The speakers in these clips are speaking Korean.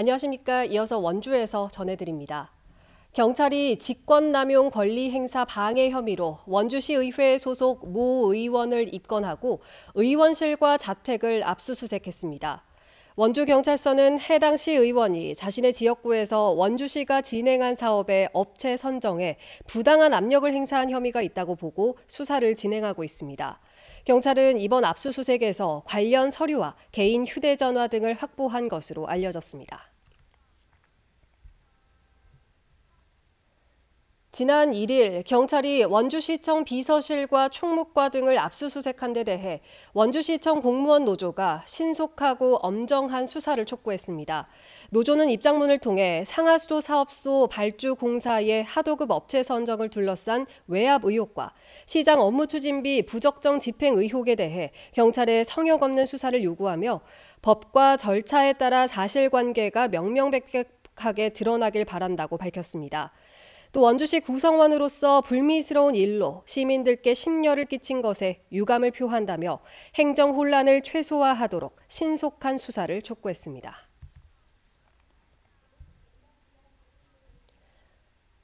안녕하십니까. 이어서 원주에서 전해드립니다. 경찰이 직권남용 권리행사 방해 혐의로 원주시의회 소속 모 의원을 입건하고 의원실과 자택을 압수수색했습니다. 원주경찰서는 해당 시 의원이 자신의 지역구에서 원주시가 진행한 사업의 업체 선정에 부당한 압력을 행사한 혐의가 있다고 보고 수사를 진행하고 있습니다. 경찰은 이번 압수수색에서 관련 서류와 개인 휴대전화 등을 확보한 것으로 알려졌습니다. 지난 1일 경찰이 원주시청 비서실과 총무과 등을 압수수색한 데 대해 원주시청 공무원 노조가 신속하고 엄정한 수사를 촉구했습니다. 노조는 입장문을 통해 상하수도 사업소 발주 공사의 하도급 업체 선정을 둘러싼 외압 의혹과 시장 업무 추진비 부적정 집행 의혹에 대해 경찰에 성역 없는 수사를 요구하며 법과 절차에 따라 사실관계가 명명백백하게 드러나길 바란다고 밝혔습니다. 또 원주시 구성원으로서 불미스러운 일로 시민들께 심려를 끼친 것에 유감을 표한다며 행정 혼란을 최소화하도록 신속한 수사를 촉구했습니다.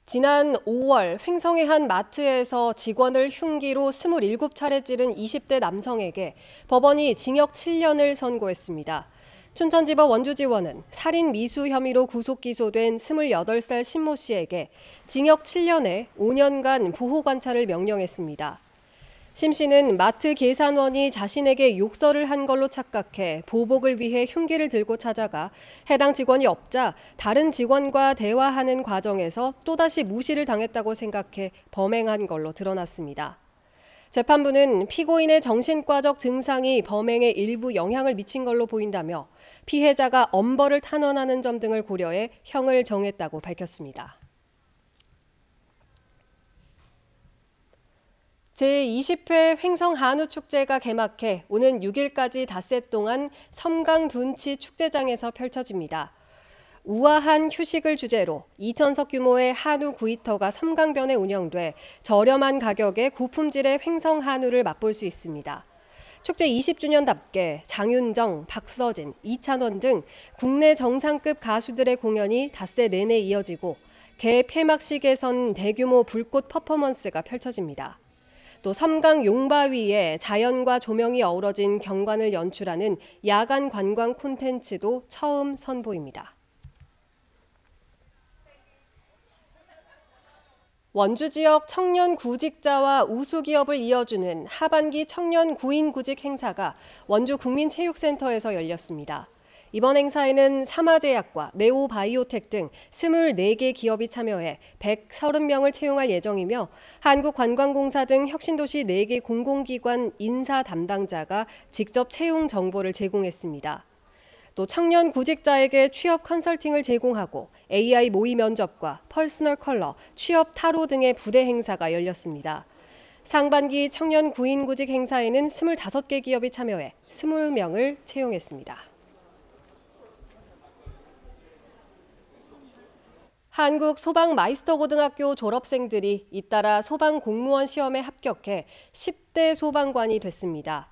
지난 5월 횡성의 한 마트에서 직원을 흉기로 27차례 찌른 20대 남성에게 법원이 징역 7년을 선고했습니다. 춘천지법 원주지원은 살인 미수 혐의로 구속 기소된 28살 신모 씨에게 징역 7년에 5년간 보호 관찰을 명령했습니다. 심 씨는 마트 계산원이 자신에게 욕설을 한 걸로 착각해 보복을 위해 흉기를 들고 찾아가 해당 직원이 없자 다른 직원과 대화하는 과정에서 또다시 무시를 당했다고 생각해 범행한 걸로 드러났습니다. 재판부는 피고인의 정신과적 증상이 범행에 일부 영향을 미친 걸로 보인다며 피해자가 엄벌을 탄원하는 점 등을 고려해 형을 정했다고 밝혔습니다. 제20회 횡성 한우축제가 개막해 오는 6일까지 닷새 동안 섬강 둔치 축제장에서 펼쳐집니다. 우아한 휴식을 주제로 2천석 규모의 한우 구이터가 삼강변에 운영돼 저렴한 가격에 고품질의 횡성 한우를 맛볼 수 있습니다. 축제 20주년답게 장윤정, 박서진, 이찬원 등 국내 정상급 가수들의 공연이 닷새 내내 이어지고 개 폐막식에선 대규모 불꽃 퍼포먼스가 펼쳐집니다. 또 삼강 용바위에 자연과 조명이 어우러진 경관을 연출하는 야간 관광 콘텐츠도 처음 선보입니다. 원주 지역 청년 구직자와 우수기업을 이어주는 하반기 청년 구인 구직 행사가 원주 국민체육센터에서 열렸습니다. 이번 행사에는 삼화제약과 네오바이오텍 등 24개 기업이 참여해 130명을 채용할 예정이며 한국관광공사 등 혁신도시 4개 공공기관 인사 담당자가 직접 채용 정보를 제공했습니다. 또 청년 구직자에게 취업 컨설팅을 제공하고 AI 모의 면접과 퍼스널 컬러, 취업 타로 등의 부대 행사가 열렸습니다. 상반기 청년 구인 구직 행사에는 25개 기업이 참여해 20명을 채용했습니다. 한국 소방 마이스터 고등학교 졸업생들이 잇따라 소방 공무원 시험에 합격해 10대 소방관이 됐습니다.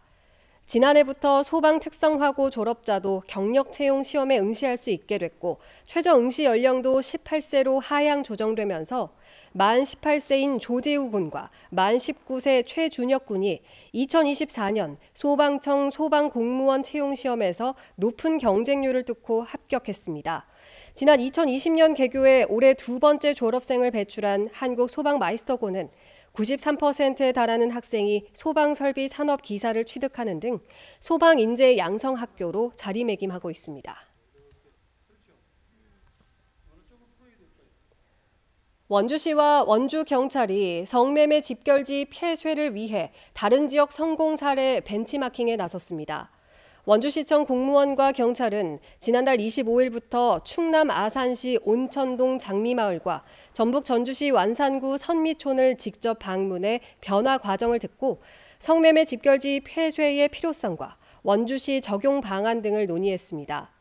지난해부터 소방 특성화고 졸업자도 경력 채용 시험에 응시할 수 있게 됐고 최저 응시 연령도 18세로 하향 조정되면서 만 18세인 조재우 군과 만 19세 최준혁 군이 2024년 소방청 소방공무원 채용 시험에서 높은 경쟁률을 뚫고 합격했습니다. 지난 2020년 개교에 올해 두 번째 졸업생을 배출한 한국소방마이스터고는 93%에 달하는 학생이 소방설비 산업 기사를 취득하는 등 소방 인재 양성 학교로 자리매김하고 있습니다. 원주시와 원주경찰이 성매매 집결지 폐쇄를 위해 다른 지역 성공 사례 벤치마킹에 나섰습니다. 원주시청 공무원과 경찰은 지난달 25일부터 충남 아산시 온천동 장미마을과 전북 전주시 완산구 선미촌을 직접 방문해 변화 과정을 듣고 성매매 집결지 폐쇄의 필요성과 원주시 적용 방안 등을 논의했습니다.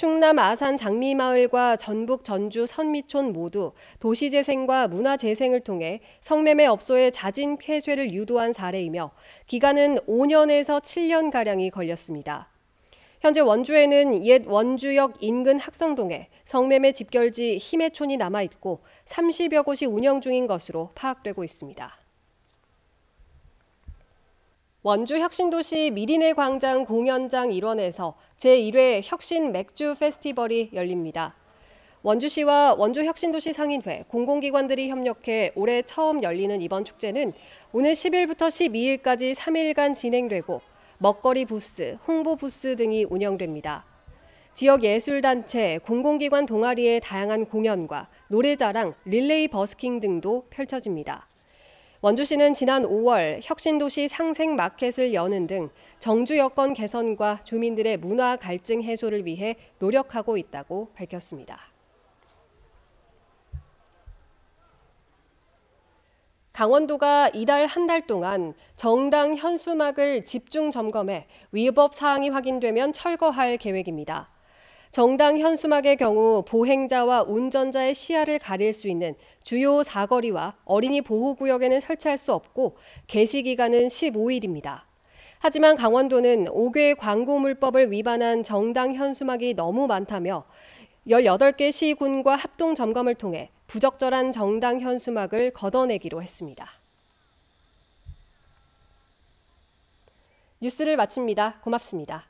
충남 아산 장미마을과 전북 전주 선미촌 모두 도시재생과 문화재생을 통해 성매매 업소의 자진 폐쇄를 유도한 사례이며 기간은 5년에서 7년가량이 걸렸습니다. 현재 원주에는 옛 원주역 인근 학성동에 성매매 집결지 희매촌이 남아있고 30여 곳이 운영 중인 것으로 파악되고 있습니다. 원주 혁신도시 미리네 광장 공연장 일원에서 제1회 혁신 맥주 페스티벌이 열립니다. 원주시와 원주혁신도시 상인회, 공공기관들이 협력해 올해 처음 열리는 이번 축제는 오늘 10일부터 12일까지 3일간 진행되고 먹거리 부스, 홍보 부스 등이 운영됩니다. 지역 예술단체, 공공기관 동아리의 다양한 공연과 노래자랑, 릴레이 버스킹 등도 펼쳐집니다. 원주시는 지난 5월 혁신도시 상생 마켓을 여는 등 정주 여건 개선과 주민들의 문화 갈증 해소를 위해 노력하고 있다고 밝혔습니다. 강원도가 이달 한 달 동안 정당 현수막을 집중 점검해 위법 사항이 확인되면 철거할 계획입니다. 정당 현수막의 경우 보행자와 운전자의 시야를 가릴 수 있는 주요 사거리와 어린이 보호구역에는 설치할 수 없고 개시 기간은 15일입니다. 하지만 강원도는 5개 광고물법을 위반한 정당 현수막이 너무 많다며 18개 시군과 합동 점검을 통해 부적절한 정당 현수막을 걷어내기로 했습니다. 뉴스를 마칩니다. 고맙습니다.